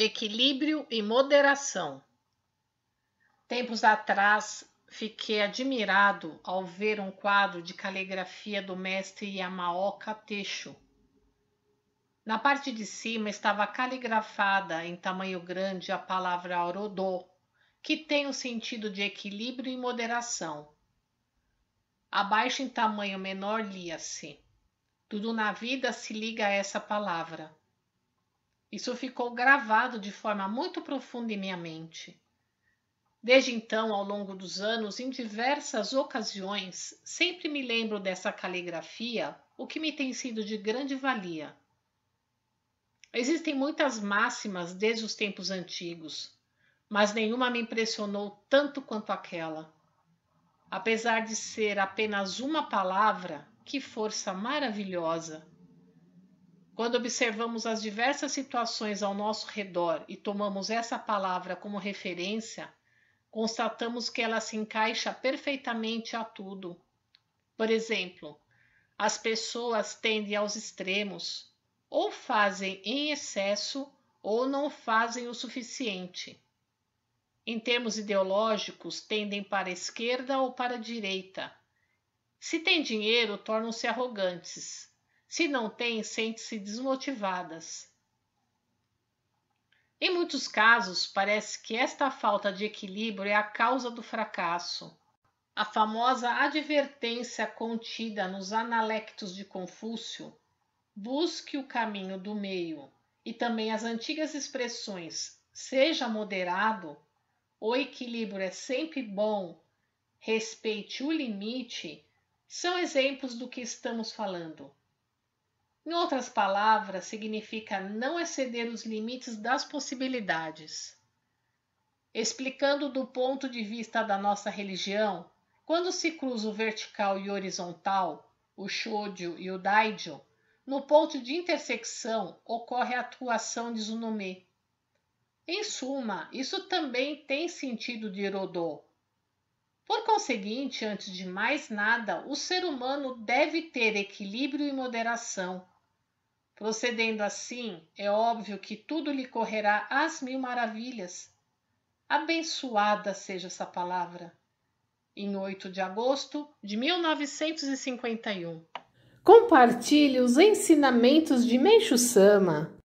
equilíbrio e moderação. Tempos atrás, fiquei admirado ao ver um quadro de caligrafia do mestre Yamaoka Teixo. Na parte de cima estava caligrafada em tamanho grande a palavra Orodô, que tem o sentido de equilíbrio e moderação. Abaixo em tamanho menor lia-se: Tudo na vida se liga a essa palavra. Isso ficou gravado de forma muito profunda em minha mente. Desde então, ao longo dos anos, em diversas ocasiões, sempre me lembro dessa caligrafia, o que me tem sido de grande valia. Existem muitas máximas desde os tempos antigos, mas nenhuma me impressionou tanto quanto aquela. Apesar de ser apenas uma palavra, que força maravilhosa! Quando observamos as diversas situações ao nosso redor e tomamos essa palavra como referência, constatamos que ela se encaixa perfeitamente a tudo. Por exemplo, as pessoas tendem aos extremos, ou fazem em excesso ou não fazem o suficiente. Em termos ideológicos, tendem para a esquerda ou para a direita. Se têm dinheiro, tornam-se arrogantes. Se não têm, sente-se desmotivadas. Em muitos casos, parece que esta falta de equilíbrio é a causa do fracasso. A famosa advertência contida nos Analectos de Confúcio, busque o caminho do meio, e também as antigas expressões seja moderado, o equilíbrio é sempre bom, respeite o limite, são exemplos do que estamos falando. Em outras palavras, significa não exceder os limites das possibilidades. Explicando do ponto de vista da nossa religião, quando se cruza o vertical e o horizontal, o shodio e o daijo, no ponto de intersecção ocorre a atuação de Zunome. Em suma, isso também tem sentido de Rodô. Por conseguinte, antes de mais nada, o ser humano deve ter equilíbrio e moderação, Procedendo assim, é óbvio que tudo lhe correrá às mil maravilhas. Abençoada seja essa palavra. Em 8 de agosto de 1951. Compartilhe os ensinamentos de Meixo Sama